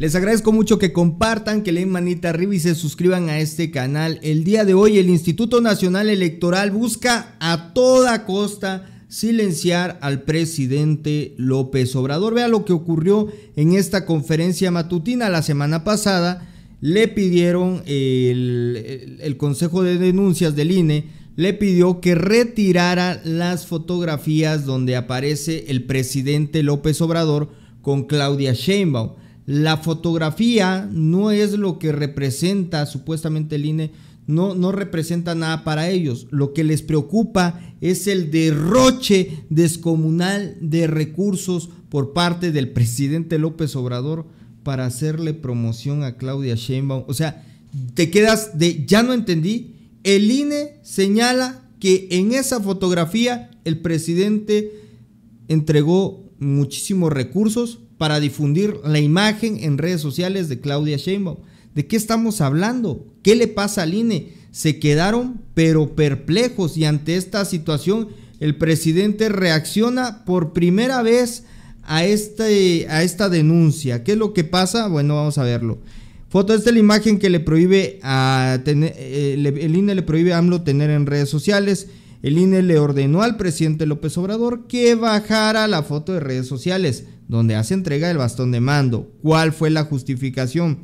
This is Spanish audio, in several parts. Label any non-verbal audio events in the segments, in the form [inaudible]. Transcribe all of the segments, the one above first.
Les agradezco mucho que compartan, que le manita arriba y se suscriban a este canal. El día de hoy el Instituto Nacional Electoral busca a toda costa silenciar al presidente López Obrador. Vea lo que ocurrió en esta conferencia matutina la semana pasada. Le pidieron el, el, Consejo de Denuncias del INE, le pidió que retirara las fotografías donde aparece el presidente López Obrador con Claudia Sheinbaum. La fotografía no es lo que representa supuestamente el INE, no, no representa nada para ellos. Lo que les preocupa es el derroche descomunal de recursos por parte del presidente López Obrador para hacerle promoción a Claudia Sheinbaum. O sea, te quedas de, ya no entendí, el INE señala que en esa fotografía el presidente entregó muchísimos recursos para difundir la imagen en redes sociales de Claudia Sheinbaum. ¿De qué estamos hablando? ¿Qué le pasa al INE? Se quedaron pero perplejos y ante esta situación el presidente reacciona por primera vez a, este, a esta denuncia. ¿Qué es lo que pasa? Bueno, vamos a verlo. Foto, esta es la imagen que le prohíbe a tener, eh, el INE le prohíbe a AMLO tener en redes sociales. El INE le ordenó al presidente López Obrador que bajara la foto de redes sociales donde hace entrega el bastón de mando. ¿Cuál fue la justificación?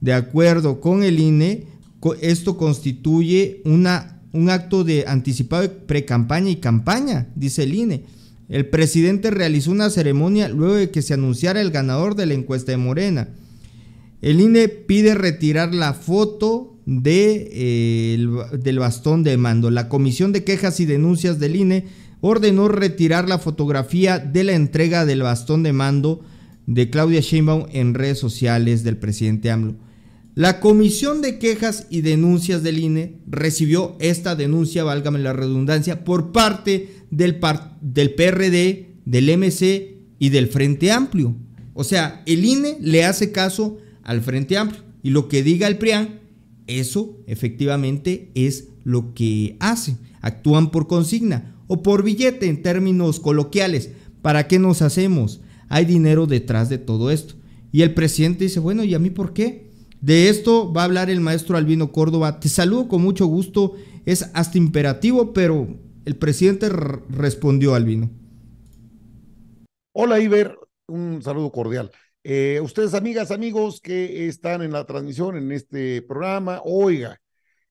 De acuerdo con el INE, esto constituye una, un acto de anticipado de pre-campaña y campaña, dice el INE. El presidente realizó una ceremonia luego de que se anunciara el ganador de la encuesta de Morena. El INE pide retirar la foto eh, del bastón de mando. La Comisión de Quejas y Denuncias del INE ordenó retirar la fotografía de la entrega del bastón de mando de Claudia Sheinbaum en redes sociales del presidente AMLO. La Comisión de Quejas y Denuncias del INE recibió esta denuncia, válgame la redundancia, por parte del, del PRD, del MC y del Frente Amplio. O sea, el INE le hace caso al Frente Amplio y lo que diga el PRIAN eso efectivamente es lo que hacen. Actúan por consigna o por billete en términos coloquiales. ¿Para qué nos hacemos? Hay dinero detrás de todo esto. Y el presidente dice, bueno, ¿y a mí por qué? De esto va a hablar el maestro Albino Córdoba. Te saludo con mucho gusto. Es hasta imperativo, pero el presidente respondió, Albino. Hola, Iber. Un saludo cordial. Eh, ustedes, amigas, amigos que están en la transmisión, en este programa, oiga,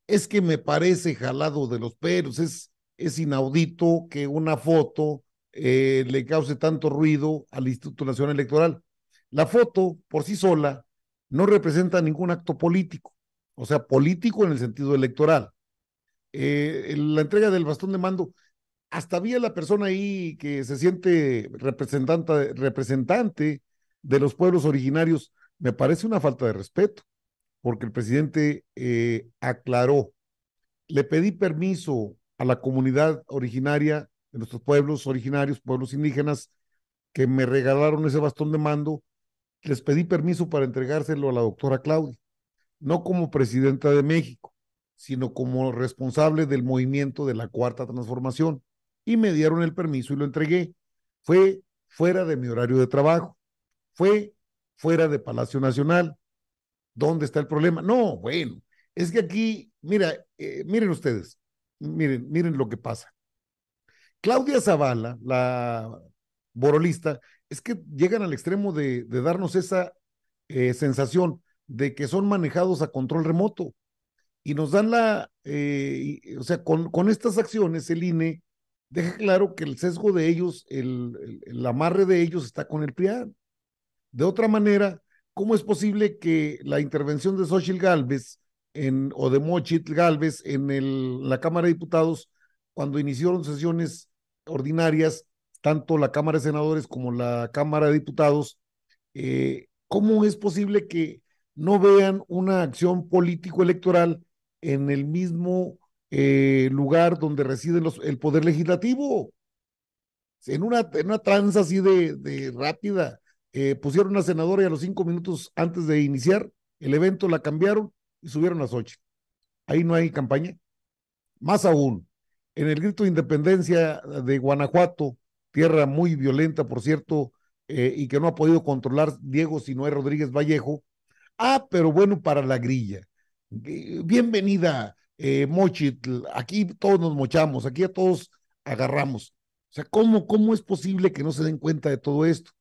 es que me parece jalado de los pelos, es, es inaudito que una foto eh, le cause tanto ruido al Instituto Nacional Electoral. La foto por sí sola no representa ningún acto político, o sea, político en el sentido electoral. Eh, la entrega del bastón de mando, hasta había la persona ahí que se siente representante, representante de los pueblos originarios, me parece una falta de respeto, porque el presidente eh, aclaró, le pedí permiso a la comunidad originaria de nuestros pueblos originarios, pueblos indígenas, que me regalaron ese bastón de mando, les pedí permiso para entregárselo a la doctora Claudia, no como presidenta de México, sino como responsable del movimiento de la Cuarta Transformación. Y me dieron el permiso y lo entregué. Fue fuera de mi horario de trabajo fue fuera de Palacio Nacional. ¿Dónde está el problema? No, bueno, es que aquí, mira, eh, miren ustedes, miren, miren lo que pasa. Claudia Zavala, la borolista, es que llegan al extremo de, darnos esa eh, sensación de que son manejados a control remoto y nos dan la, eh, o sea, con, estas acciones el INE deja claro que el sesgo de ellos, el, amarre de ellos está con el PRIAN. De otra manera, ¿cómo es posible que la intervención de Xochitl Galvez en, o de Mochitl Galvez en la Cámara de Diputados, cuando iniciaron sesiones ordinarias, tanto la Cámara de Senadores como la Cámara de Diputados, eh, ¿cómo es posible que no vean una acción político-electoral en el mismo eh, lugar donde reside los, el Poder Legislativo? En una, tranza así de rápida, eh, pusieron a senadora y a los cinco minutos antes de iniciar el evento la cambiaron y subieron a ocho. Ahí no hay campaña. Más aún, en el grito de independencia de Guanajuato, tierra muy violenta, por cierto, eh, y que no ha podido controlar Diego Sinoé Rodríguez Vallejo. Ah, pero bueno, para la grilla. Bienvenida, eh, Mochitl. Aquí todos nos mochamos, aquí a todos agarramos. O sea, ¿cómo, ¿cómo es posible que no se den cuenta de todo esto?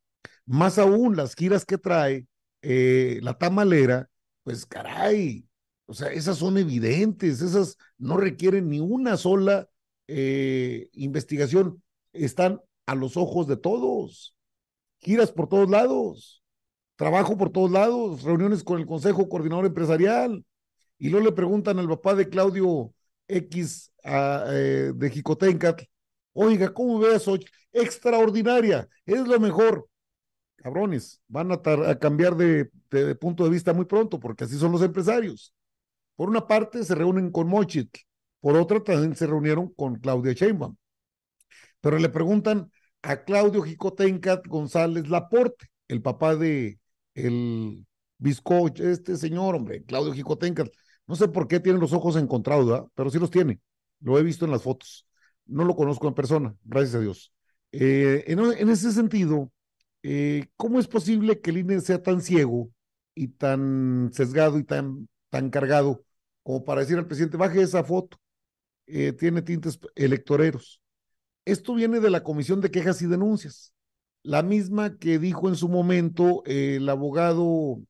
Más aún las giras que trae eh, la tamalera, pues caray, o sea, esas son evidentes, esas no requieren ni una sola eh, investigación, están a los ojos de todos. Giras por todos lados, trabajo por todos lados, reuniones con el Consejo Coordinador Empresarial. Y luego le preguntan al papá de Claudio X ah, eh, de Jicotencat, oiga, ¿cómo ves hoy, Extraordinaria, es lo mejor cabrones, van a, cambiar de, punto de vista muy pronto, porque así son los empresarios. Por una parte se reúnen con Mochit, por otra también se reunieron con Claudia Sheinbaum. Pero le preguntan a Claudio Jicotencat González Laporte, el papá de el bizcocho, este señor, hombre, Claudio Jicotencat. No sé por qué tiene los ojos encontrados, ¿verdad? pero sí los tiene. Lo he visto en las fotos. No lo conozco en persona, gracias a Dios. Eh, en ese sentido, eh, ¿Cómo es posible que el INE sea tan ciego y tan sesgado y tan, tan cargado como para decir al presidente, baje esa foto, eh, tiene tintes electoreros? Esto viene de la Comisión de Quejas y Denuncias, la misma que dijo en su momento eh, el abogado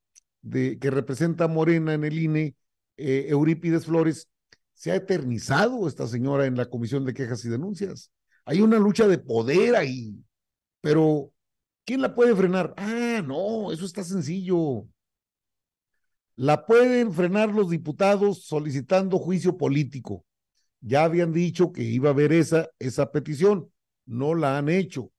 que representa a Morena en el INE, Eurípides Flores, se ha eternizado esta señora en la Comisión de Quejas y Denuncias. Hay una lucha de poder ahí, pero ¿Quién la puede frenar? Ah, no, eso está sencillo. La pueden frenar los diputados solicitando juicio político. Ya habían dicho que iba a haber esa, esa petición. No la han hecho.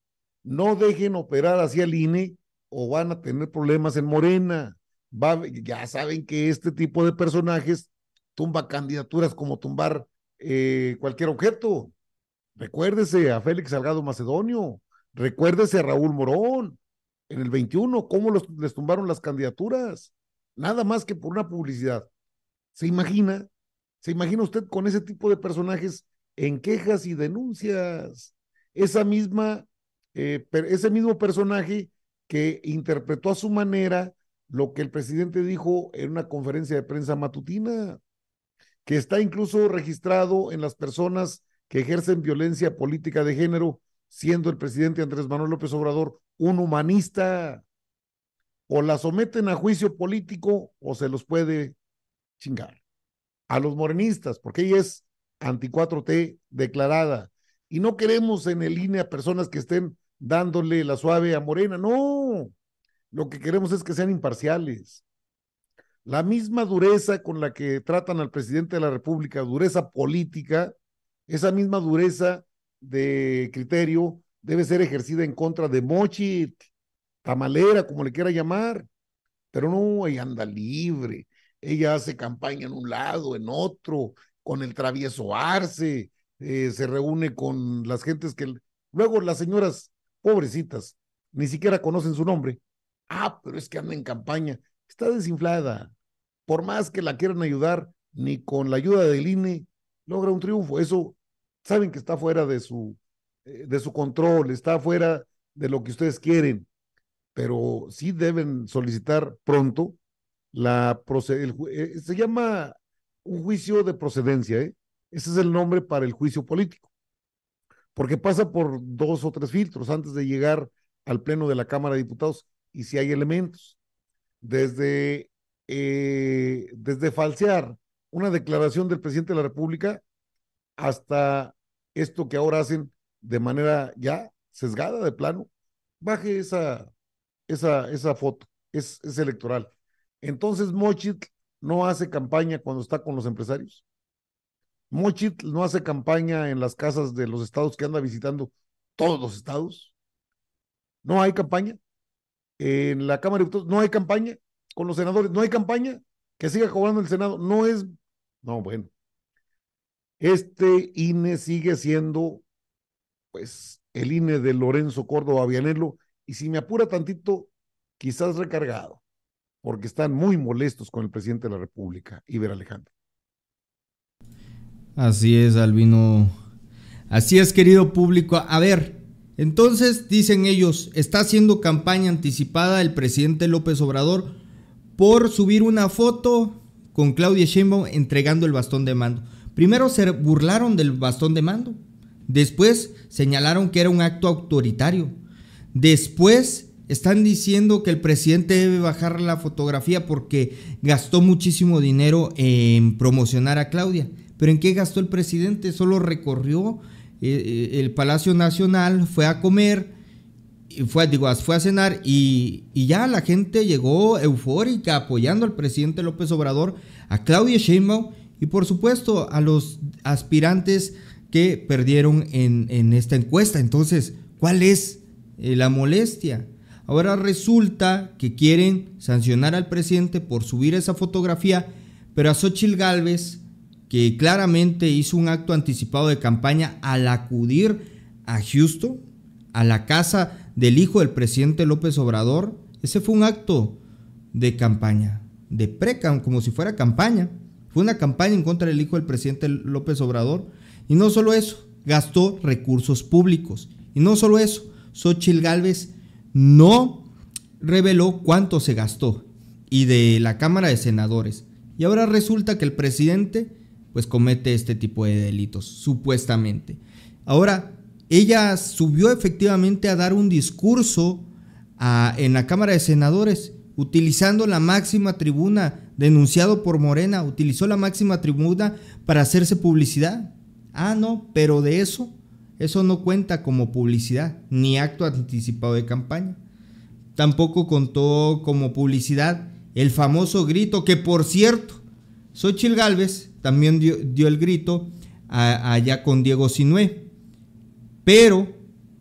No dejen operar hacia el INE o van a tener problemas en Morena. Va, ya saben que este tipo de personajes tumba candidaturas como tumbar eh, cualquier objeto. Recuérdese a Félix Salgado Macedonio. Recuérdese a Raúl Morón en el 21, cómo les tumbaron las candidaturas, nada más que por una publicidad. ¿Se imagina? ¿Se imagina usted con ese tipo de personajes en quejas y denuncias? Esa misma, eh, ese mismo personaje que interpretó a su manera lo que el presidente dijo en una conferencia de prensa matutina, que está incluso registrado en las personas que ejercen violencia política de género siendo el presidente Andrés Manuel López Obrador un humanista, o la someten a juicio político o se los puede chingar. A los morenistas, porque ella es anti-4T declarada. Y no queremos en el INE a personas que estén dándole la suave a Morena, no. Lo que queremos es que sean imparciales. La misma dureza con la que tratan al presidente de la República, dureza política, esa misma dureza de criterio debe ser ejercida en contra de mochit, tamalera, como le quiera llamar. Pero no, ella anda libre. Ella hace campaña en un lado, en otro, con el travieso Arce, eh, se reúne con las gentes que... Luego las señoras, pobrecitas, ni siquiera conocen su nombre. Ah, pero es que anda en campaña. Está desinflada. Por más que la quieran ayudar, ni con la ayuda del INE logra un triunfo. Eso saben que está fuera de su, eh, de su control, está fuera de lo que ustedes quieren, pero sí deben solicitar pronto la el, eh, se llama un juicio de procedencia, ¿eh? ese es el nombre para el juicio político, porque pasa por dos o tres filtros antes de llegar al pleno de la Cámara de Diputados y si hay elementos, desde, eh, desde falsear una declaración del presidente de la República hasta esto que ahora hacen de manera ya sesgada de plano, baje esa, esa, esa foto, es, electoral. Entonces ¿Mochit no hace campaña cuando está con los empresarios. ¿Mochit no hace campaña en las casas de los estados que anda visitando todos los estados. No hay campaña. En la Cámara de Diputados no hay campaña. Con los senadores no hay campaña. Que siga cobrando el Senado. No es. No, bueno. Este INE sigue siendo, pues, el INE de Lorenzo Córdoba Vianelo, y si me apura tantito, quizás recargado, porque están muy molestos con el presidente de la República, Iber Alejandro. Así es, Albino. Así es, querido público. A ver, entonces dicen ellos, está haciendo campaña anticipada el presidente López Obrador por subir una foto con Claudia Sheinbaum entregando el bastón de mando. Primero se burlaron del bastón de mando, después señalaron que era un acto autoritario, después están diciendo que el presidente debe bajar la fotografía porque gastó muchísimo dinero en promocionar a Claudia. Pero ¿en qué gastó el presidente? Solo recorrió eh, eh, el Palacio Nacional, fue a comer, fue, fue a cenar y, y, ya la gente llegó eufórica apoyando al presidente López Obrador, a Claudia Sheinbaum y por supuesto a los aspirantes que perdieron en, esta encuesta. Entonces, ¿cuál es eh, la molestia? Ahora resulta que quieren sancionar al presidente por subir esa fotografía, pero a Xochil Gálvez, que claramente hizo un acto anticipado de campaña al acudir a Houston, a la casa del hijo del presidente López Obrador, ese fue un acto de campaña, de pre como si fuera campaña. Fue una campaña en contra del hijo del presidente López Obrador. Y no solo eso, gastó recursos públicos. Y no solo eso, Xochil Gálvez no reveló cuánto se gastó y de la Cámara de Senadores. Y ahora resulta que el presidente pues comete este tipo de delitos, supuestamente. Ahora, ella subió efectivamente a dar un discurso en la Cámara de Senadores utilizando la máxima tribuna, denunciado por Morena, utilizó la máxima tribuna para hacerse publicidad. Ah, no, pero de eso, eso no cuenta como publicidad, ni acto anticipado de campaña. Tampoco contó como publicidad el famoso grito, que por cierto, Sochil Gálvez también dio, el grito allá con Diego Sinué. Pero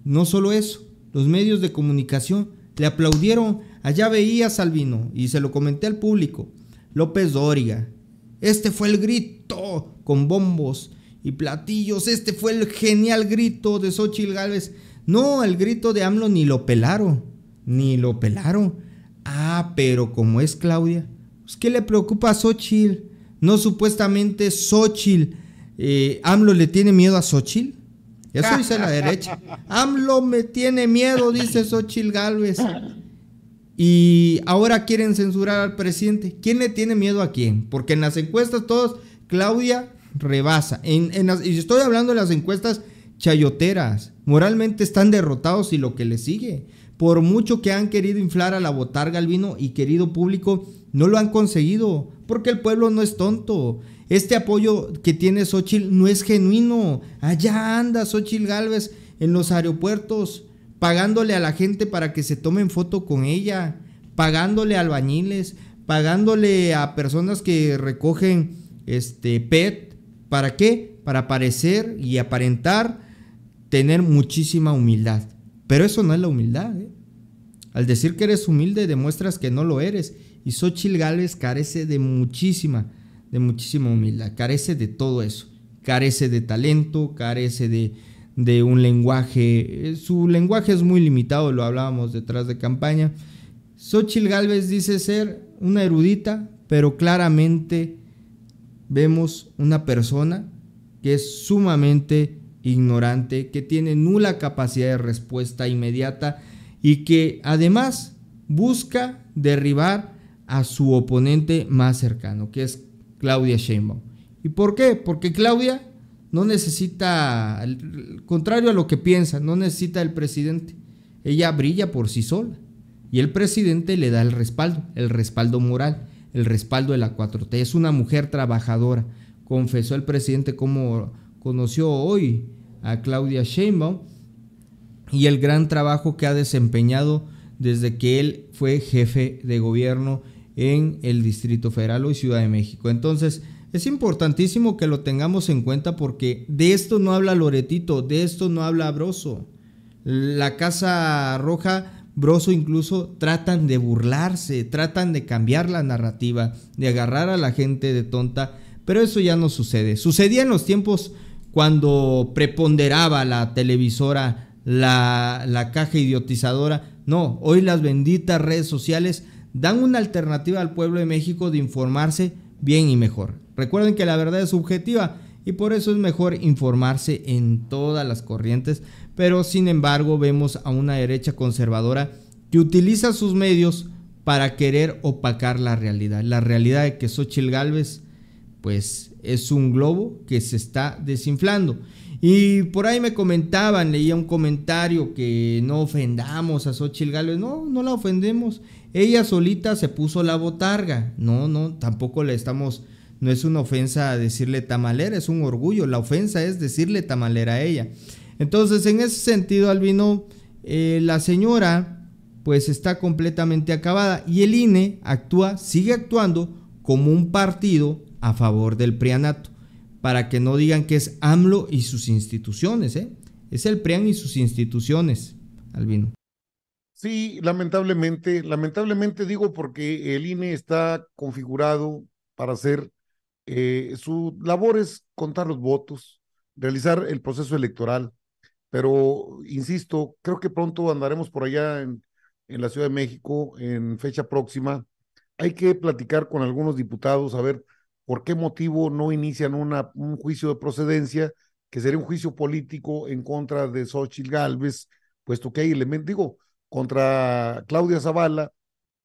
no solo eso, los medios de comunicación le aplaudieron Allá veía a Salvino y se lo comenté al público. López Doria Este fue el grito con bombos y platillos. Este fue el genial grito de Xochitl Galvez No, el grito de AMLO ni lo pelaron. Ni lo pelaron. Ah, pero como es Claudia, pues ¿qué le preocupa a Xochitl? No supuestamente Xochitl. Eh, AMLO le tiene miedo a Xochitl. Eso dice la derecha. [laughs] AMLO me tiene miedo, dice Xochitl Galvez y ahora quieren censurar al presidente. ¿Quién le tiene miedo a quién? Porque en las encuestas todos, Claudia rebasa. En, y estoy hablando de las encuestas chayoteras. Moralmente están derrotados y lo que les sigue. Por mucho que han querido inflar a la botarga al y querido público, no lo han conseguido. Porque el pueblo no es tonto. Este apoyo que tiene Xochitl no es genuino. Allá anda Xochitl Galvez en los aeropuertos pagándole a la gente para que se tomen foto con ella, pagándole a albañiles, pagándole a personas que recogen este PET, ¿para qué? Para parecer y aparentar tener muchísima humildad. Pero eso no es la humildad. ¿eh? Al decir que eres humilde demuestras que no lo eres. Y Xochitl Gálvez carece de muchísima, de muchísima humildad, carece de todo eso. Carece de talento, carece de, de un lenguaje. Eh, su lenguaje es muy limitado, lo hablábamos detrás de campaña. Xochitl Galvez dice ser una erudita, pero claramente vemos una persona que es sumamente ignorante, que tiene nula capacidad de respuesta inmediata y que además busca derribar a su oponente más cercano, que es Claudia Sheinbaum. ¿Y por qué? Porque Claudia no necesita, contrario a lo que piensa, no necesita el presidente. Ella brilla por sí sola. Y el presidente le da el respaldo, el respaldo moral, el respaldo de la 4T. Es una mujer trabajadora. Confesó el presidente como conoció hoy a Claudia Sheinbaum y el gran trabajo que ha desempeñado desde que él fue jefe de gobierno en el Distrito Federal o Ciudad de México. Entonces, es importantísimo que lo tengamos en cuenta porque de esto no habla Loretito, de esto no habla Broso. La Casa Roja, Broso incluso tratan de burlarse, tratan de cambiar la narrativa, de agarrar a la gente de tonta, pero eso ya no sucede. Sucedía en los tiempos cuando preponderaba la televisora, la, la caja idiotizadora. No, hoy las benditas redes sociales dan una alternativa al pueblo de México de informarse bien y mejor. Recuerden que la verdad es subjetiva y por eso es mejor informarse en todas las corrientes, pero sin embargo vemos a una derecha conservadora que utiliza sus medios para querer opacar la realidad. La realidad de que Xochitl Galvez pues es un globo que se está desinflando. Y por ahí me comentaban, leía un comentario que no ofendamos a Xochitl Gálvez. No, no la ofendemos. Ella solita se puso la botarga. No, no, tampoco le estamos. No es una ofensa decirle tamalera, es un orgullo. La ofensa es decirle tamalera a ella. Entonces, en ese sentido, Albino, eh, la señora pues está completamente acabada y el INE actúa, sigue actuando como un partido a favor del prianato para que no digan que es AMLO y sus instituciones, ¿eh? Es el PRIAN y sus instituciones, Albino. Sí, lamentablemente, lamentablemente digo porque el INE está configurado para hacer eh, su labor es contar los votos, realizar el proceso electoral, pero insisto, creo que pronto andaremos por allá en la Ciudad de México en fecha próxima. Hay que platicar con algunos diputados, a ver, por qué motivo no inician una, un juicio de procedencia, que sería un juicio político en contra de Xochitl Galvez, puesto que hay elementos, digo, contra Claudia Zavala,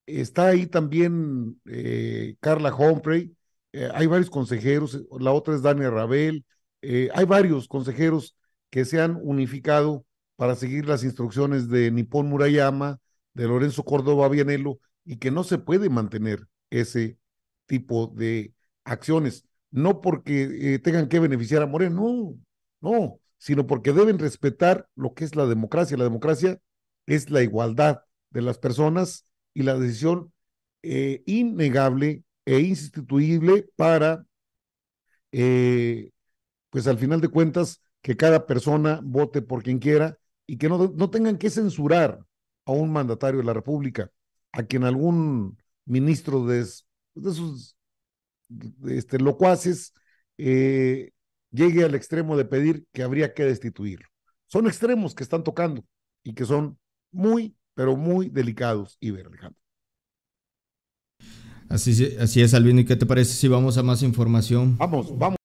está ahí también eh, Carla Humphrey, eh, hay varios consejeros, la otra es Dania Rabel, eh, hay varios consejeros que se han unificado para seguir las instrucciones de Nippon Murayama, de Lorenzo Córdoba Vianelo, y que no se puede mantener ese tipo de acciones, no porque eh, tengan que beneficiar a Moreno, no, no, sino porque deben respetar lo que es la democracia. La democracia es la igualdad de las personas y la decisión eh, innegable e instituible para, eh, pues al final de cuentas, que cada persona vote por quien quiera y que no, no tengan que censurar a un mandatario de la República, a quien algún ministro de, de sus este, locuaces eh, llegue al extremo de pedir que habría que destituirlo. Son extremos que están tocando y que son muy, pero muy delicados, Iber Alejandro. Así, así es, Albino. ¿Y qué te parece si vamos a más información? Vamos, vamos.